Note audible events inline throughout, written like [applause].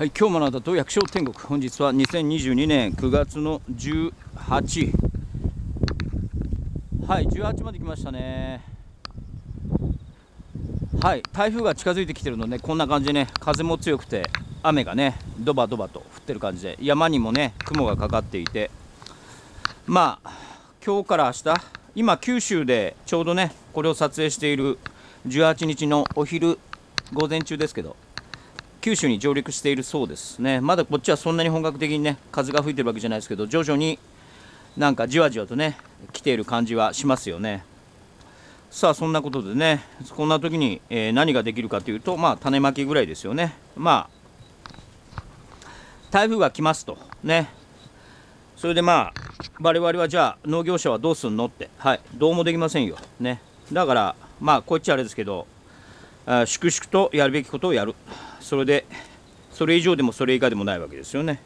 はい、今日学んだと百姓天国本日は2022年9月の18はい18まで来ましたねはい台風が近づいてきてるので、ね、こんな感じでね風も強くて雨がねドバドバと降ってる感じで山にもね雲がかかっていてまあ今日から明日今九州でちょうどねこれを撮影している18日のお昼午前中ですけど九州に上陸しているそうですねまだこっちはそんなに本格的にね風が吹いてるわけじゃないですけど徐々になんかじわじわとね来ている感じはしますよねさあそんなことでねこんな時に、えー、何ができるかというとまあ種まきぐらいですよねまあ台風が来ますとねそれでまあ我々はじゃあ農業者はどうすんのってはいどうもできませんよねだからまあこっちあれですけど粛々とやるべきことをやるそれでそれ以上でもそれ以下でもないわけですよね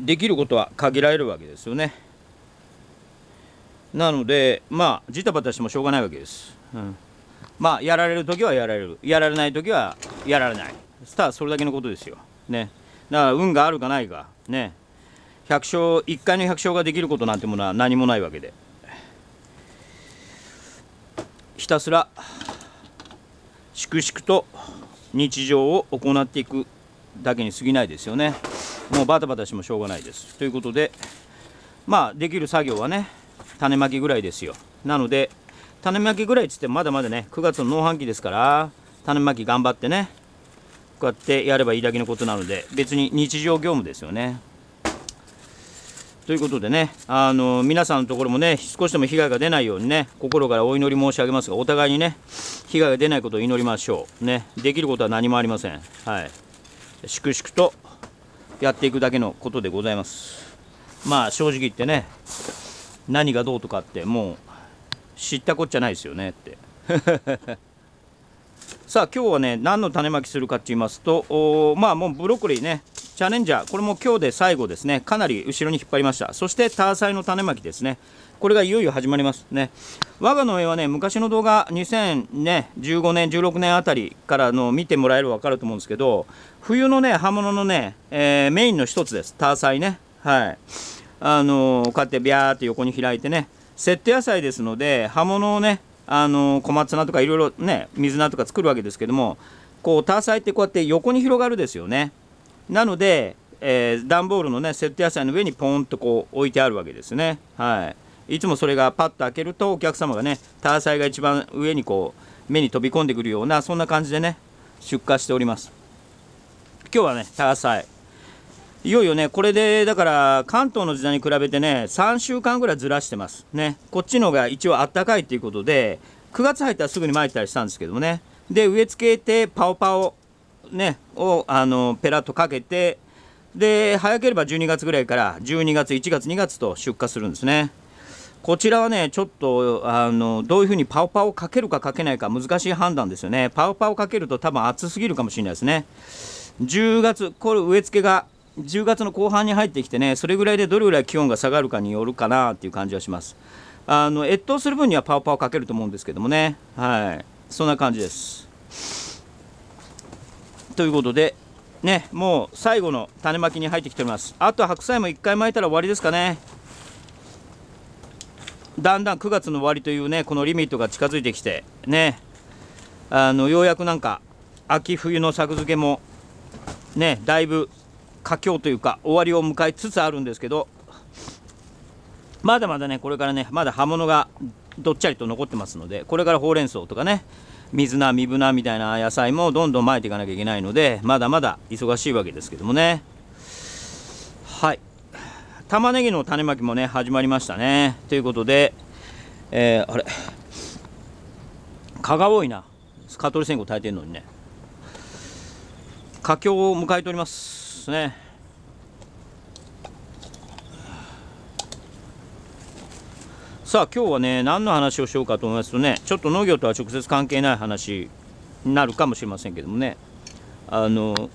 できることは限られるわけですよねなのでまあジタバタしてもしょうがないわけです、うん、まあやられる時はやられるやられない時はやられないただそれだけのことですよねだから運があるかないかね100勝1回の百姓ができることなんてものは何もないわけでひたすら粛々と日常を行っていくだけに過ぎないですよねもうバタバタしてもしょうがないですということでまあできる作業はね種まきぐらいですよなので種まきぐらいっつってまだまだね9月の農繁期ですから種まき頑張ってねこうやってやればいいだけのことなので別に日常業務ですよねということでね、あの皆さんのところもね、少しでも被害が出ないようにね、心からお祈り申し上げますが、お互いにね、被害が出ないことを祈りましょう。ね、できることは何もありません。はい。粛々とやっていくだけのことでございます。まあ、正直言ってね、何がどうとかって、もう、知ったこっちゃないですよねって。[laughs] さあ、今日はね、何の種まきするかって言いますと、まあ、もうブロッコリーね、チャレンジャー、これも今日で最後ですね、かなり後ろに引っ張りました。そしてターサイの種まきですね。これがいよいよ始まりますね。我がの上はね、昔の動画、2015年、16年あたりからの見てもらえる分かると思うんですけど、冬のね、刃物のね、えー、メインの一つです。ターサイね。はい。あのー、こうやってビャーって横に開いてね、セット野菜ですので、刃物をね、あのー、小松菜とかいろいろね、水菜とか作るわけですけども、こう、ターサイってこうやって横に広がるですよね。なので、えー、段ボールのねセット野菜の上にポンとこう置いてあるわけですねはいいつもそれがパッと開けるとお客様がねタアサイが一番上にこう目に飛び込んでくるようなそんな感じでね出荷しております今日はねタアサイいよいよねこれでだから関東の時代に比べてね3週間ぐらいずらしてますねこっちのが一応あったかいっていうことで9月入ったらすぐにまいたりしたんですけどもねで植え付けてパオパオねをあのペラッとかけてで早ければ12月ぐらいから12月1月2月と出荷するんですねこちらはねちょっとあのどういうふうにパオパオかけるかかけないか難しい判断ですよねパオパオかけると多分暑すぎるかもしれないですね10月これ植え付けが10月の後半に入ってきてねそれぐらいでどれぐらい気温が下がるかによるかなっていう感じはしますあの越冬する分にはパオパオかけると思うんですけどもねはいそんな感じですということでねもう最後の種まきに入ってきておりますあと白菜も1回巻いたら終わりですかねだんだん9月の終わりというねこのリミットが近づいてきてねあのようやくなんか秋冬の作付けもねだいぶ佳境というか終わりを迎えつつあるんですけどまだまだねこれからねまだ葉物がどっちゃりと残ってますのでこれからほうれん草とかね水菜身分菜みたいな野菜もどんどんまいていかなきゃいけないのでまだまだ忙しいわけですけどもねはい玉ねぎの種まきもね始まりましたねということで、えー、あれ蚊が多いな蚊取り線香炊いてるのにね佳境を迎えておりますねさあ今日はね何の話をしようかと思いますとねちょっと農業とは直接関係ない話になるかもしれませんけどもねあの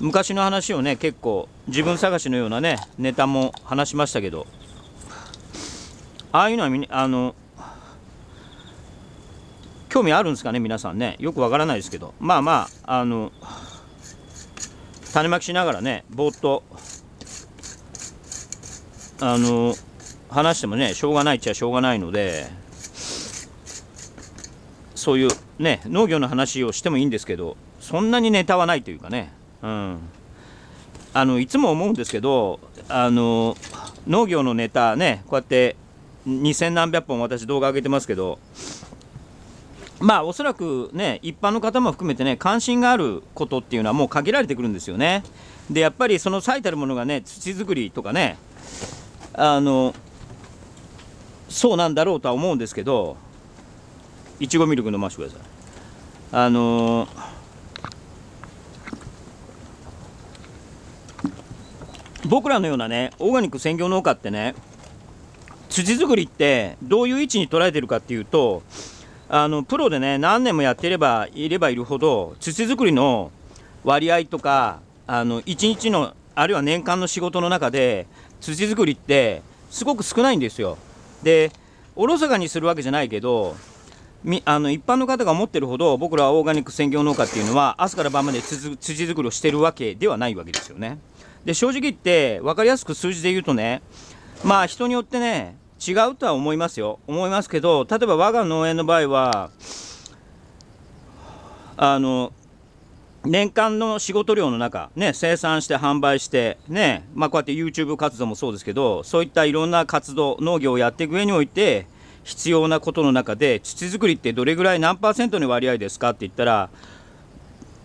昔の話をね結構自分探しのようなねネタも話しましたけどああいうのはみあの興味あるんですかね皆さんねよくわからないですけどまあまああの種まきしながらねぼーっとあの話してもねしょうがないっちゃしょうがないのでそういうね農業の話をしてもいいんですけどそんなにネタはないというかね、うん、あのいつも思うんですけどあの農業のネタねこうやって2000何百本私動画上げてますけどまあおそらくね一般の方も含めてね関心があることっていうのはもう限られてくるんですよね。でやっぱりその最たるものがね土作りとかねあのそうなんだろうとは思うんですけどいちごミルク飲ませてくださいあのー、僕らのようなねオーガニック専業農家ってね土作りってどういう位置に捉えてるかっていうとあのプロでね何年もやってればいればいるほど土作りの割合とかあの1日のあるいは年間の仕事の中で土作りってすごく少ないんですよ。でおろそかにするわけじゃないけどみあの一般の方が思ってるほど僕らはオーガニック専業農家っていうのは朝から晩まで土土作りをしてるわけではないわけですよね。で正直言って分かりやすく数字で言うとねまあ人によってね違うとは思いますよ思いますけど例えば我が農園の場合はあの年間の仕事量の中、ね、生産して販売して、ねまあ、こうやって YouTube 活動もそうですけどそういったいろんな活動農業をやっていく上において必要なことの中で土作りってどれぐらい何パーセントの割合ですかって言ったら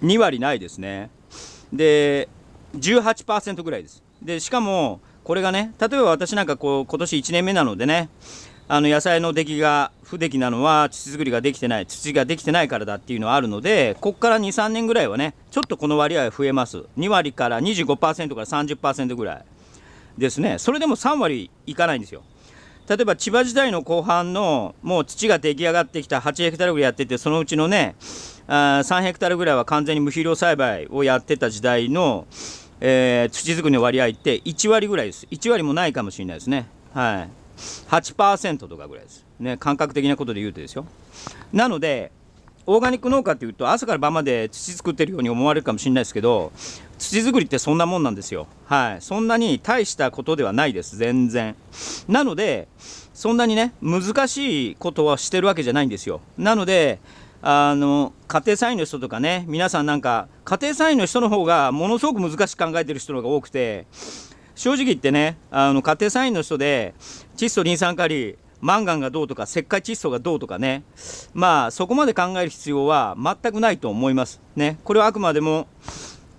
2割ないですねで18%ぐらいですでしかもこれがね例えば私なんかこう今年1年目なのでねあの野菜の出来が不出来なのは土作りができてない土ができてないからだっていうのはあるのでここから23年ぐらいはねちょっとこの割合増えます2割から25%から30%ぐらいですねそれでも3割いかないんですよ例えば千葉時代の後半のもう土が出来上がってきた8ヘクタールぐらいやっててそのうちのねあ3ヘクタールぐらいは完全に無肥料栽培をやってた時代の、えー、土作りの割合って1割ぐらいです1割もないかもしれないですねはい8%とかぐらいです。ね、感覚的なことで言うとですよ。なので、オーガニック農家っていうと朝から晩まで土作ってるように思われるかもしれないですけど土作りってそんなもんなんですよはいそんなに大したことではないです全然なのでそんなにね難しいことはしてるわけじゃないんですよなのであの家庭菜園の人とかね皆さんなんか家庭菜園の人の方がものすごく難しく考えてる人の方が多くて正直言ってねあの家庭菜園の人で窒素リン酸カリマンガンがどうとか石灰窒素がどうとかねまあそこまで考える必要は全くないと思いますねこれはあくまでも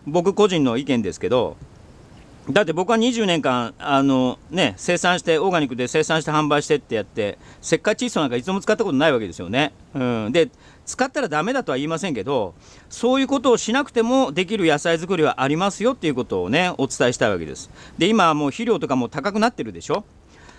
僕個人の意見ですけどだって僕は20年間あの、ね、生産してオーガニックで生産して販売してってやって石灰窒素なんかいつも使ったことないわけですよね、うん、で使ったらダメだとは言いませんけどそういうことをしなくてもできる野菜作りはありますよっていうことをねお伝えしたいわけですで今もう肥料とかも高くなってるでしょ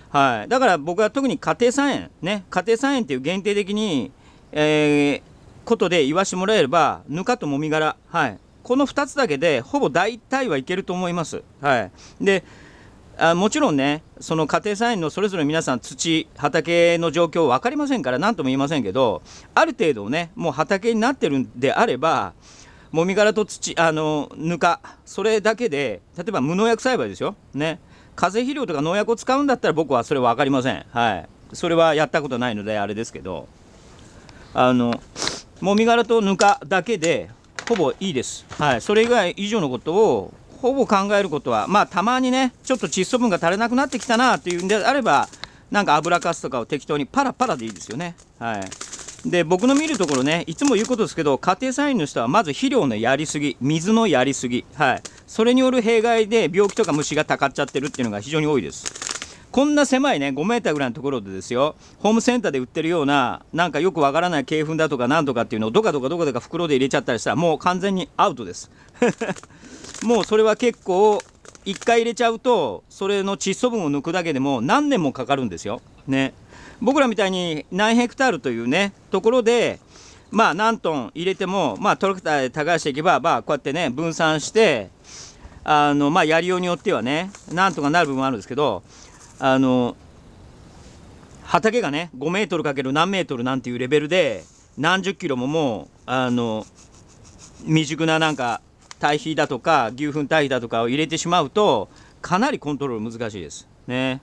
はいだから僕は特に家庭菜園ね家庭菜園っていう限定的にえー、ことで言わしてもらえればぬかともみ殻はいこの2つだけでほぼ大体はいけると思いますはいであもちろんねその家庭菜園のそれぞれ皆さん土畑の状況分かりませんから何とも言いませんけどある程度ねもう畑になってるんであればもみ殻と土あのぬかそれだけで例えば無農薬栽培ですよね風肥料とか農薬を使うんだったら僕はそれは分かりませんはいそれはやったことないのであれですけどあのもみ殻とぬかだけでほぼいいですはいそれ以外以上のことをほぼ考えることはまあたまにねちょっと窒素分が足りなくなってきたなというんであればなんか油かすとかを適当にパラパラでいいですよねはいで僕の見るところねいつも言うことですけど家庭菜園の人はまず肥料のやりすぎ水のやりすぎはいそれによる弊害で病気とか虫がたかっちゃってるっていうのが非常に多いですこんな狭いね、5メーターぐらいのところでですよ、ホームセンターで売ってるような、なんかよくわからない鶏粉だとかなんとかっていうのをどかどかどかどか袋で入れちゃったりしたら、もう完全にアウトです。[laughs] もうそれは結構、1回入れちゃうと、それの窒素分を抜くだけでも何年もかかるんですよ。ね。僕らみたいに何ヘクタールというね、ところで、まあ何トン入れても、まあトラクターで耕していけば、まあこうやってね、分散して、あの、まあやりようによってはね、なんとかなる部分もあるんですけど、あの畑がね5メートルかける何メートルなんていうレベルで何十キロももうあの未熟ななんか堆肥だとか牛糞堆肥だとかを入れてしまうとかなりコントロール難しいですね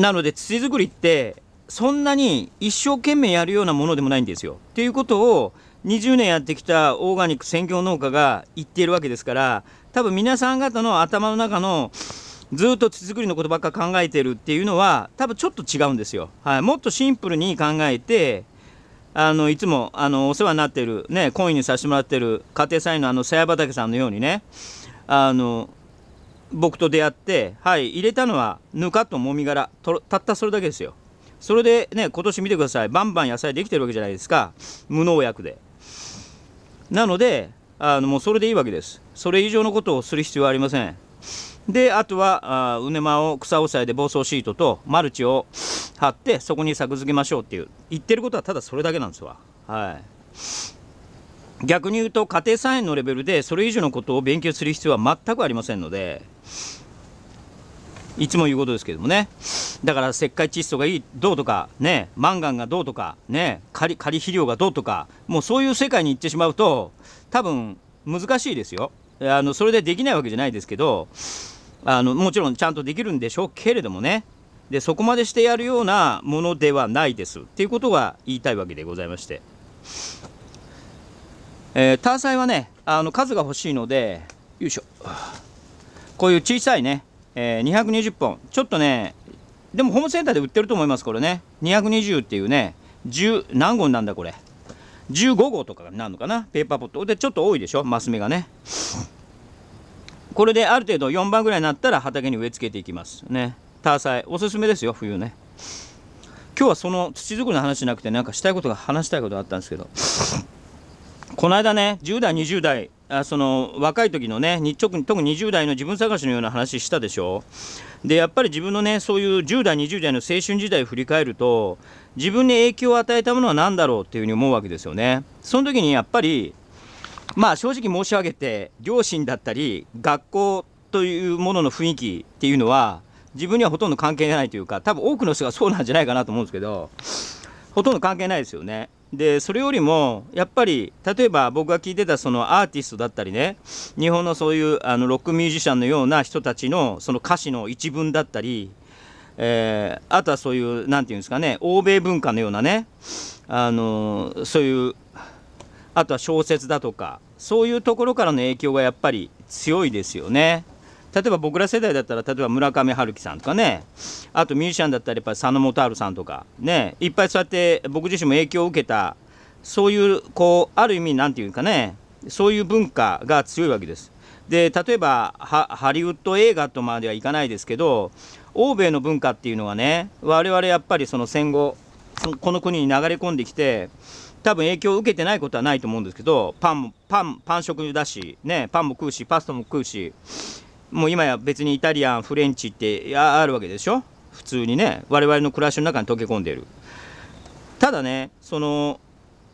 なので土作りってそんなに一生懸命やるようなものでもないんですよっていうことを20年やってきたオーガニック専業農家が言っているわけですから多分皆さん方の頭の中のずっとづ作りのことばっか考えてるっていうのは多分ちょっと違うんですよ。はい、もっとシンプルに考えてあのいつもあのお世話になってる、ね、懇意にさせてもらってる家庭菜園のあの畑さんのようにねあの僕と出会ってはい入れたのはぬかともみ殻とたったそれだけですよ。それでね今年見てくださいバンバン野菜できてるわけじゃないですか無農薬で。なのであのもうそれでいいわけです。それ以上のことをする必要はありません。であとはあうねまを草押さえで防草シートとマルチを張ってそこに作付けましょうっていう言ってることはただそれだけなんですわはい逆に言うと家庭菜園のレベルでそれ以上のことを勉強する必要は全くありませんのでいつも言うことですけどもねだから石灰窒素がいいどうとかねマンガンがどうとかね仮仮肥料がどうとかもうそういう世界に行ってしまうと多分難しいですよあのそれでできないわけじゃないですけどあのもちろんちゃんとできるんでしょうけれどもねでそこまでしてやるようなものではないですっていうことが言いたいわけでございまして、えー、ターサイはねあの数が欲しいのでよいしょこういう小さいね、えー、220本ちょっとねでもホームセンターで売ってると思いますこれね220っていうね10何本なんだこれ15号とかになるのかなペーパーポットでちょっと多いでしょマス目がねこれである程度4番ぐらいになったら畑に植え付けていきますねタアサイおすすめですよ冬ね今日はその土作りの話じゃなくてなんかしたいことが話したいことがあったんですけどこの間ね10代20代あその若い時のね特に特に20代の自分探しのような話したでしょでやっぱり自分のねそういう10代20代の青春時代を振り返ると自分に影響を与えたものは何だろうっていうふうに思うわけですよねその時にやっぱりまあ正直申し上げて両親だったり学校というものの雰囲気っていうのは自分にはほとんど関係ないというか多分多くの人がそうなんじゃないかなと思うんですけどほとんど関係ないですよね。でそれよりもやっぱり例えば僕が聞いてたそのアーティストだったりね日本のそういうあのロックミュージシャンのような人たちのその歌詞の一文だったり、えー、あとはそういう何て言うんですかね欧米文化のようなねあのそういうあとは小説だとかそういうところからの影響がやっぱり強いですよね。例えば僕ら世代だったら例えば村上春樹さんとかねあとミュージシャンだったらやっぱり佐野元春さんとかねいっぱいそうやって僕自身も影響を受けたそういうこうある意味何て言うかねそういう文化が強いわけです。で例えばハリウッド映画とまではいかないですけど欧米の文化っていうのはね我々やっぱりその戦後この国に流れ込んできて多分影響を受けてないことはないと思うんですけどパンもパンパン食だしねパンも食うしパスタも食うしもう今や別にイタリアンフレンチってあるわけでしょ普通にね我々の暮らしの中に溶け込んでいるただねその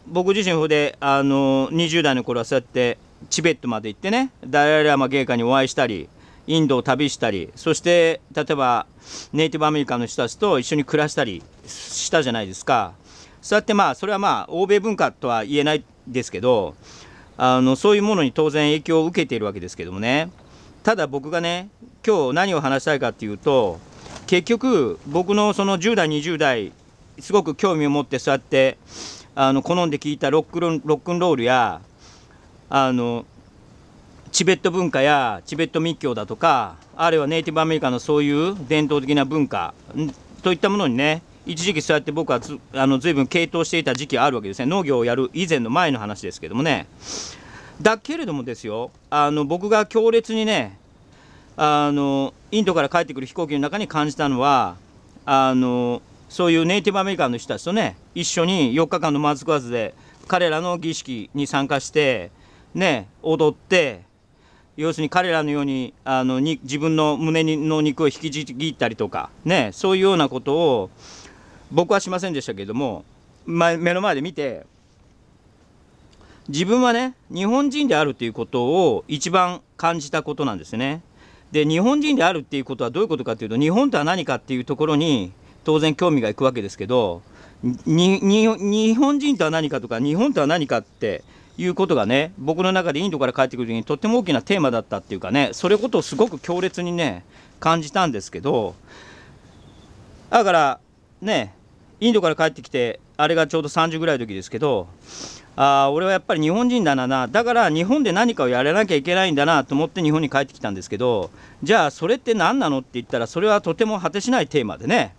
僕自身ほであの20代の頃はそうやってチベットまで行ってねダイアラマ芸家にお会いしたりインドを旅したりそして例えばネイティブアメリカの人たちと一緒に暮らしたりしたじゃないですかそうやってまあそれはまあ欧米文化とは言えないですけどあのそういうものに当然影響を受けているわけですけどもねただ僕がね今日何を話したいかっていうと結局僕のその10代20代すごく興味を持ってそうやってあの好んで聴いたロックロロックンロールやあのチベット文化やチベット密教だとかあるいはネイティブアメリカのそういう伝統的な文化といったものにね一時期そうやって僕はずあのぶん傾倒していた時期あるわけですね農業をやる以前の前の話ですけどもねだけれどもですよあの僕が強烈にねあのインドから帰ってくる飛行機の中に感じたのはあのそういうネイティブアメリカンの人たちとね一緒に4日間のマズクワズで彼らの儀式に参加してね踊って要するに彼らのようにあのに自分の胸の肉を引きちぎったりとかねそういうようなことを僕はしませんでしたけれども、ま、目の前で見て自分はね日本人であるということを一番感じたことなんですね。で日本人であるっていうことはどういうことかというと日本とは何かっていうところに当然興味がいくわけですけど日本人とは何かとか日本とは何かっていうことがね僕の中でインドから帰ってくる時にとっても大きなテーマだったっていうかねそれことをすごく強烈にね感じたんですけどだからねインドから帰ってきてあれがちょうど30ぐらいの時ですけどあ俺はやっぱり日本人だなだから日本で何かをやらなきゃいけないんだなと思って日本に帰ってきたんですけどじゃあそれって何なのって言ったらそれはとても果てしないテーマでね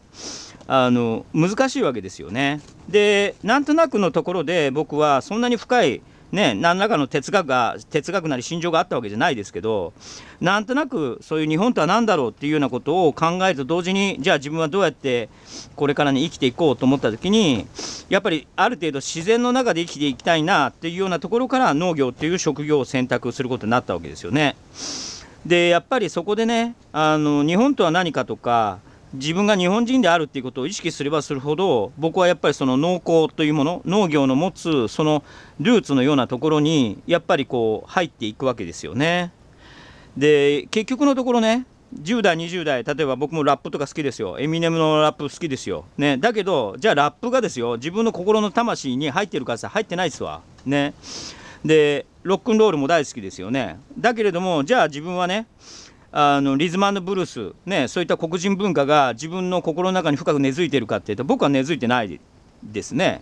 あの難しいわけですよね。でなんとなくのところで僕はそんなに深いね、何らかの哲学が哲学なり心情があったわけじゃないですけどなんとなくそういう日本とは何だろうっていうようなことを考えると同時にじゃあ自分はどうやってこれからに生きていこうと思った時にやっぱりある程度自然の中で生きていきたいなっていうようなところから農業っていう職業を選択することになったわけですよね。でやっぱりそこでねあの日本とは何かとか自分が日本人であるっていうことを意識すればするほど僕はやっぱりその農耕というもの農業の持つそのルーツのようなところにやっぱりこう入っていくわけですよね。で結局のところね10代20代例えば僕もラップとか好きですよエミネムのラップ好きですよ、ね、だけどじゃあラップがですよ自分の心の魂に入ってるからさ入ってないですわねでロックンロールも大好きですよねだけれどもじゃあ自分はねあのリズムブルース、ね、そういった黒人文化が自分の心の中に深く根付いてるかっていうと僕は根付いてないですね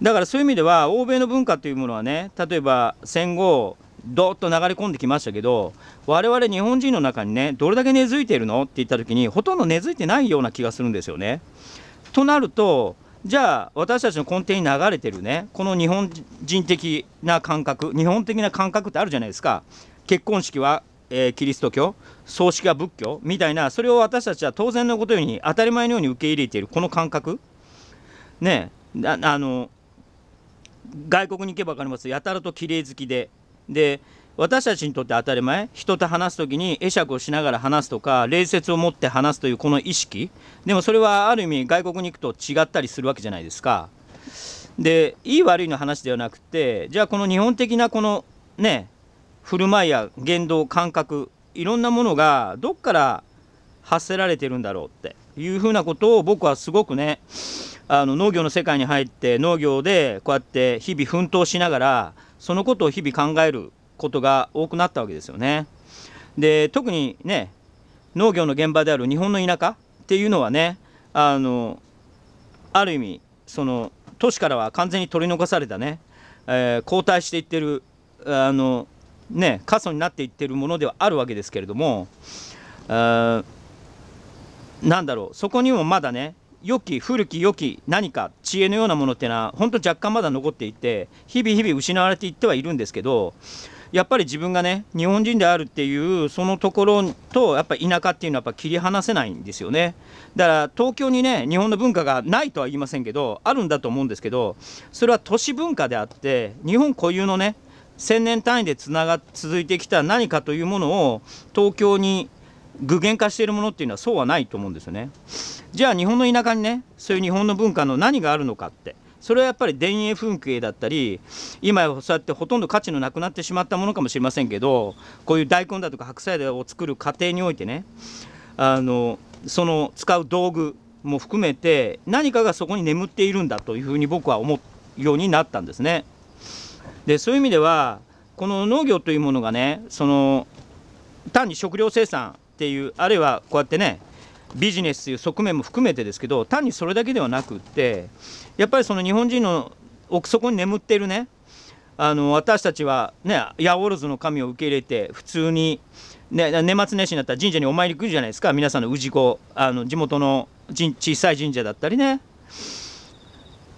だからそういう意味では欧米の文化というものはね例えば戦後どっと流れ込んできましたけど我々日本人の中にねどれだけ根付いているのって言った時にほとんど根付いてないような気がするんですよね。となるとじゃあ私たちの根底に流れてるねこの日本人的な感覚日本的な感覚ってあるじゃないですか結婚式はえー、キリスト教葬式が仏教みたいなそれを私たちは当然のことように当たり前のように受け入れているこの感覚ねえあの外国に行けば分かりますやたらと綺麗好きでで私たちにとって当たり前人と話す時に会釈をしながら話すとか礼節を持って話すというこの意識でもそれはある意味外国に行くと違ったりするわけじゃないですかでいい悪いの話ではなくてじゃあこの日本的なこのね振る舞いや言動感覚いろんなものがどっから発せられてるんだろうっていうふうなことを僕はすごくねあの農業の世界に入って農業でこうやって日々奮闘しながらそのことを日々考えることが多くなったわけですよね。で特にね農業の現場である日本の田舎っていうのはねあのある意味その都市からは完全に取り残されたね、えー、後退していってるあのね過疎になっていってるものではあるわけですけれども何だろうそこにもまだね良き古き良き何か知恵のようなものっていうのは本当若干まだ残っていて日々日々失われていってはいるんですけどやっぱり自分がね日本人であるっていうそのところとやっぱ田舎っていうのはやっぱ切り離せないんですよねだから東京にね日本の文化がないとは言いませんけどあるんだと思うんですけどそれは都市文化であって日本固有のね千年単位でつなが続いてきた何かというものを東京に具現化しているものっていうのはそうはないと思うんですよね。じゃあ日本の田舎にねそういう日本の文化の何があるのかってそれはやっぱり田園風景だったり今そうやってほとんど価値のなくなってしまったものかもしれませんけどこういう大根だとか白菜を作る過程においてねあのその使う道具も含めて何かがそこに眠っているんだというふうに僕は思うようになったんですね。でそういう意味ではこの農業というものがねその単に食料生産っていうあるいはこうやってねビジネスという側面も含めてですけど単にそれだけではなくってやっぱりその日本人の奥底に眠っているねあの私たちはねヤオロズの神を受け入れて普通に、ね、年末年始になったら神社にお参り来るじゃないですか皆さんの氏子あの地元の小さい神社だったりね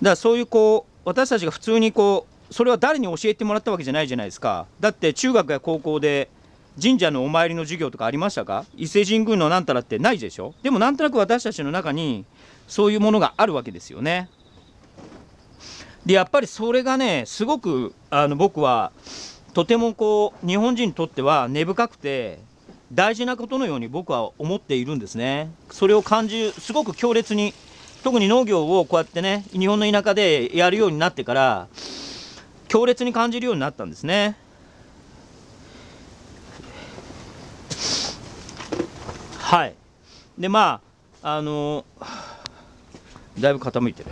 だからそういうこう私たちが普通にこうそれは誰に教えてもらったわけじゃないじゃないですかだって中学や高校で神社のお参りの授業とかありましたか伊勢神宮のなんたらってないでしょでもなんとなく私たちの中にそういうものがあるわけですよねでやっぱりそれがねすごくあの僕はとてもこう日本人にとっては根深くて大事なことのように僕は思っているんですねそれを感じるすごく強烈に特に農業をこうやってね日本の田舎でやるようになってから強烈に感じるようになったんですね。はいでまああのだいぶ傾いてる。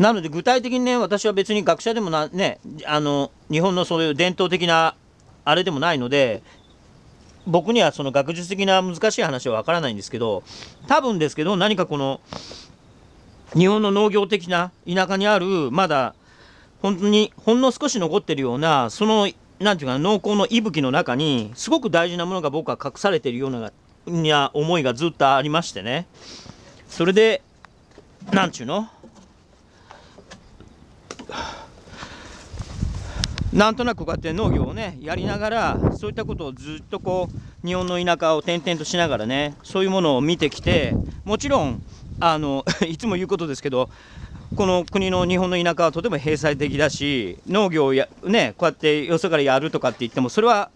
なので具体的にね私は別に学者でもなねあの日本のそういう伝統的なあれでもないので僕にはその学術的な難しい話はわからないんですけど多分ですけど何かこの日本の農業的な田舎にあるまだ本当にほんの少し残ってるようなその何て言うかな濃厚の息吹の中にすごく大事なものが僕は隠されてるようなや思いがずっとありましてねそれで何ちゅうのなんとなくこうやって農業をねやりながらそういったことをずっとこう日本の田舎を転々としながらねそういうものを見てきてもちろんあの [laughs] いつも言うことですけどこの国の日本の田舎はとても閉鎖的だし農業をや、ね、こうやってよそからやるとかって言ってもそれは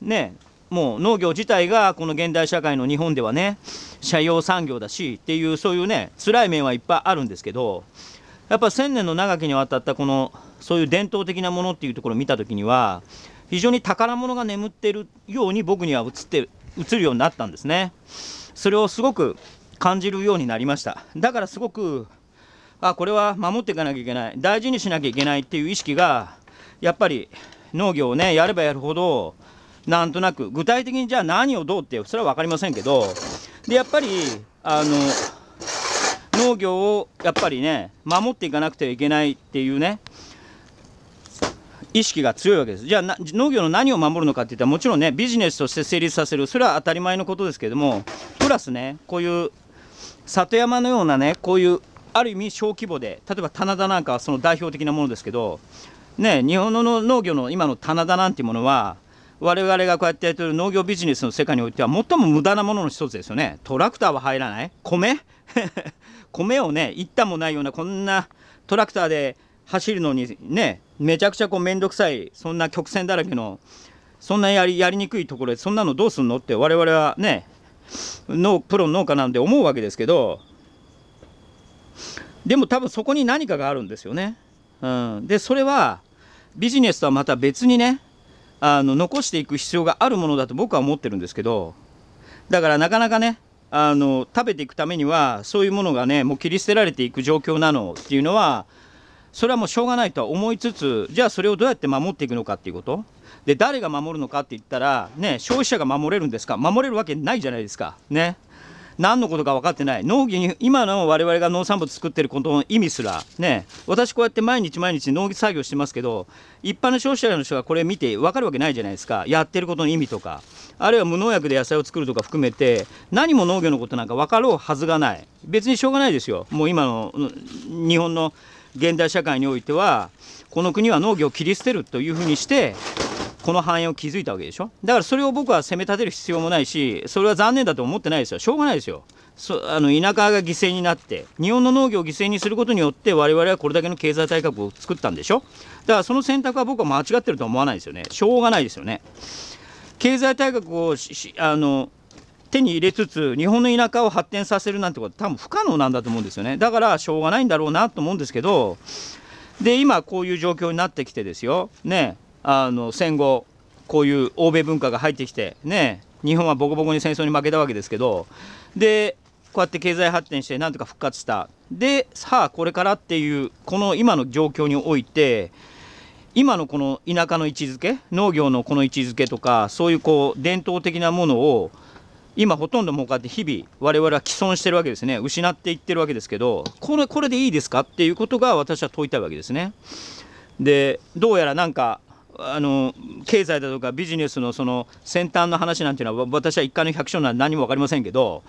ねもう農業自体がこの現代社会の日本ではね社用産業だしっていうそういうね辛い面はいっぱいあるんですけどやっぱ1,000年の長きにわたったこのそういう伝統的なものっていうところを見た時には非常に宝物が眠っているように僕には映って映るようになったんですね。それをすごく感じるようになりましただからすごくあこれは守っていかなきゃいけない大事にしなきゃいけないっていう意識がやっぱり農業をねやればやるほどなんとなく具体的にじゃあ何をどうってそれは分かりませんけどでやっぱりあの農業をやっぱりね守っていかなくてはいけないっていうね意識が強いわけですじゃあ農業の何を守るのかっていったらもちろんねビジネスとして成立させるそれは当たり前のことですけどもプラスねこういう里山のようなねこういうある意味小規模で例えば棚田なんかはその代表的なものですけどね日本の農業の今の棚田なんていうものは我々がこうやってやってる農業ビジネスの世界においては最も無駄なものの一つですよねトラクターは入らない米 [laughs] 米をね一旦もないようなこんなトラクターで走るのにねめちゃくちゃこう面倒くさいそんな曲線だらけのそんなやりやりにくいところでそんなのどうすんのって我々はねのプロの農家なんで思うわけですけどでも多分そこに何かがあるんですよね。うん、でそれはビジネスとはまた別にねあの残していく必要があるものだと僕は思ってるんですけどだからなかなかねあの食べていくためにはそういうものがねもう切り捨てられていく状況なのっていうのはそれはもうしょうがないとは思いつつじゃあそれをどうやって守っていくのかっていうことで誰が守るのかって言ったら、ね、消費者が守れるんですか守れるわけないじゃないですか。ね何のことか分かってない農業に今の我々が農産物作ってることの意味すらね私こうやって毎日毎日農業作業してますけど一般の消費者の人がこれ見て分かるわけないじゃないですかやってることの意味とかあるいは無農薬で野菜を作るとか含めて何も農業のことなんか分かろうはずがない別にしょうがないですよもう今の日本の現代社会においてはこの国は農業を切り捨てるというふうにしてこの繁栄を築いたわけでしょだからそれを僕は責め立てる必要もないしそれは残念だと思ってないですよしょうがないですよそあの田舎が犠牲になって日本の農業を犠牲にすることによって我々はこれだけの経済大国を作ったんでしょだからその選択は僕は間違ってると思わないですよねしょうがないですよね経済対策をあの手に入れつつ日本の田舎を発展させるなんてことは多分不可能なんだと思うんですよねだからしょうがないんだろうなと思うんですけどで今こういう状況になってきてですよねあの戦後こういう欧米文化が入ってきてね日本はボコボコに戦争に負けたわけですけどでこうやって経済発展してなんとか復活したでさあこれからっていうこの今の状況において今のこの田舎の位置づけ農業のこの位置づけとかそういうこう伝統的なものを今ほとんどもうこうやって日々我々は既存してるわけですね失っていってるわけですけどこれこれでいいですかっていうことが私は問いたいわけですね。でどうやらなんかあの経済だとかビジネスのその先端の話なんていうのは私は一回の百姓なん何も分かりませんけど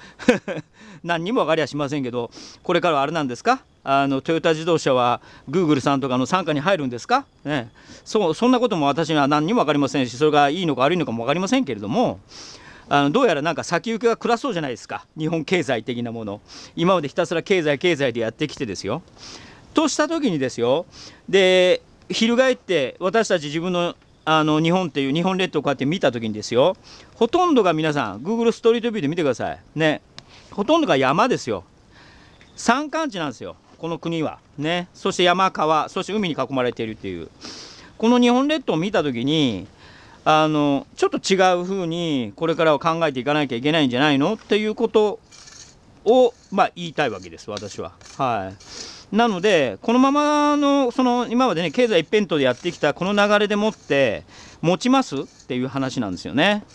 [laughs] 何にも分かりはしませんけどこれからはあれなんですかあのトヨタ自動車はグーグルさんとかの傘下に入るんですか、ね、そそんなことも私は何にも分かりませんしそれがいいのか悪いのかも分かりませんけれども。あのどうやらなんか先行きが暗そうじゃないですか日本経済的なもの今までひたすら経済経済でやってきてですよとした時にですよで翻って私たち自分のあの日本っていう日本列島をこうやって見た時にですよほとんどが皆さん Google ストリートビューで見てくださいねほとんどが山ですよ山間地なんですよこの国はねそして山川そして海に囲まれているっていうこの日本列島を見た時にあのちょっと違う風にこれからは考えていかなきゃいけないんじゃないのっていうことをまあ言いたいわけです私ははい。なので、このままの、その今までね、経済一辺倒でやってきたこの流れでもって、持ちますっていう話なんですよね。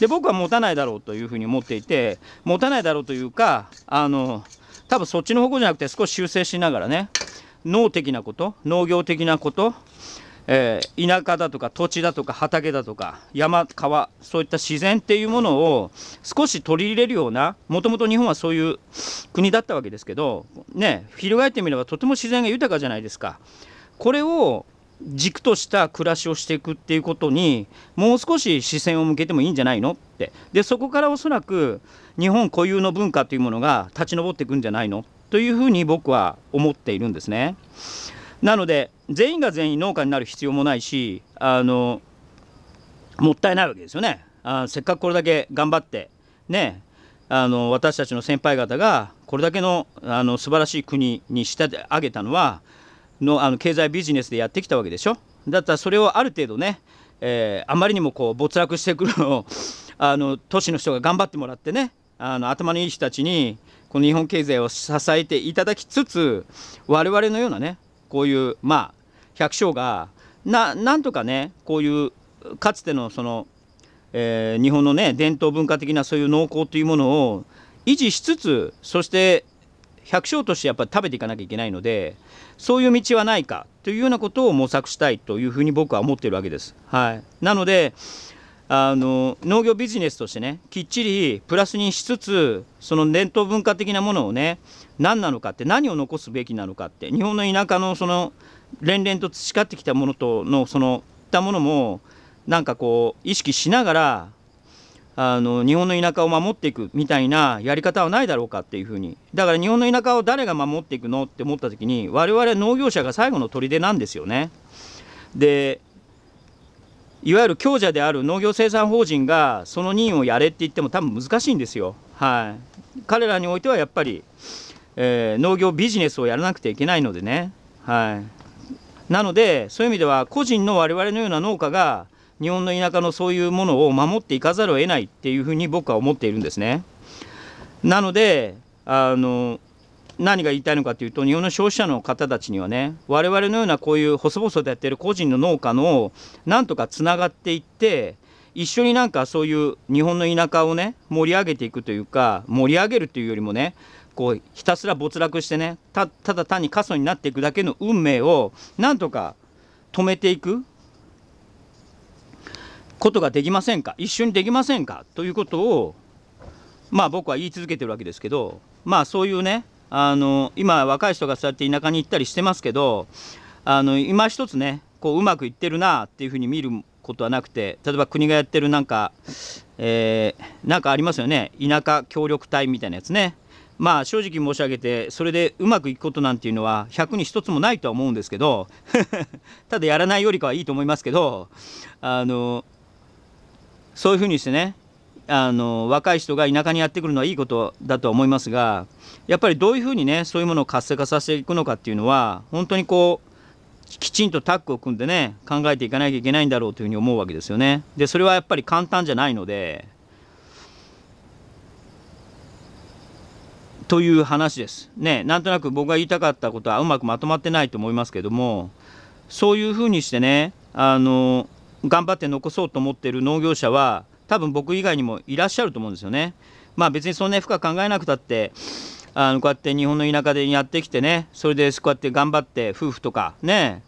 で、僕は持たないだろうというふうに思っていて、持たないだろうというか、あの、多分そっちの方向じゃなくて、少し修正しながらね、農的なこと、農業的なこと、えー、田舎だとか土地だとか畑だとか山川そういった自然っていうものを少し取り入れるようなもともと日本はそういう国だったわけですけどね翻ってみればとても自然が豊かじゃないですか。これを軸とした暮らしをしていくっていうことにもう少し視線を向けてもいいんじゃないのってでそこからおそらく日本固有の文化というものが立ち上っていくんじゃないのというふうに僕は思っているんですね。なので全員が全員農家になる必要もないしあのもったいないわけですよねあせっかくこれだけ頑張ってねあの私たちの先輩方がこれだけのあの素晴らしい国にしてあげたのはのあの経済ビジネスでやってきたわけでしょだったらそれをある程度ね、えー、あまりにもこう没落してくるのをあの都市の人が頑張ってもらってねあの頭のいい人たちにこの日本経済を支えていただきつつ我々のようなねこういうまあ百姓がななんとかねこういうかつてのその、えー、日本のね伝統文化的なそういう農耕というものを維持しつつそして百姓としてやっぱり食べていかなきゃいけないのでそういう道はないかというようなことを模索したいというふうに僕は思ってるわけです。はい、なのであの農業ビジネスとしてねきっちりプラスにしつつその伝統文化的なものをね何なのかって何を残すべきなのかって日本の田舎のその連々と培ってきたものとのそのったものもなんかこう意識しながらあの日本の田舎を守っていくみたいなやり方はないだろうかっていうふうにだから日本の田舎を誰が守っていくのって思った時に我々農業者が最後の砦なんですよね。でいわゆる強者である農業生産法人がその任をやれって言っても多分難しいんですよ。はい、彼らにおいてはやっぱり、えー、農業ビジネスをやらなくてはいけないのでね。はいなのでそういう意味では個人の我々のような農家が日本の田舎のそういうものを守っていかざるを得ないっていうふうに僕は思っているんですね。なのであの何が言いたいのかというと日本の消費者の方たちにはね我々のようなこういう細々とやってる個人の農家のなんとかつながっていって一緒になんかそういう日本の田舎をね盛り上げていくというか盛り上げるというよりもねこうひたすら没落してねただ単に過疎になっていくだけの運命をなんとか止めていくことができませんか一緒にできませんかということをまあ僕は言い続けてるわけですけどまあそういうねあの今若い人がそうやって田舎に行ったりしてますけどあの今一つねこううまくいってるなっていうふうに見ることはなくて例えば国がやってるなんか、えー、なんかありますよね田舎協力隊みたいなやつねまあ正直申し上げてそれでうまくいくことなんていうのは100に1つもないとは思うんですけど [laughs] ただやらないよりかはいいと思いますけどあのそういうふうにしてねあの若い人が田舎にやってくるのはいいことだと思いますがやっぱりどういうふうにねそういうものを活性化させていくのかっていうのは本当にこうきちんとタッグを組んでね考えていかなきゃいけないんだろうというふうに思うわけですよね。でそれはやっぱり簡単じゃないのでという話です。ね、なんとなく僕が言いたかったことはうまくまとまってないと思いますけどもそういうふうにしてねあの頑張って残そうと思ってる農業者は多分僕以外にもいらっしゃると思うんですよね。まあ別にそんなに深く考えなくたってあのこうやって日本の田舎でやってきてねそれでこうやって頑張って夫婦とかね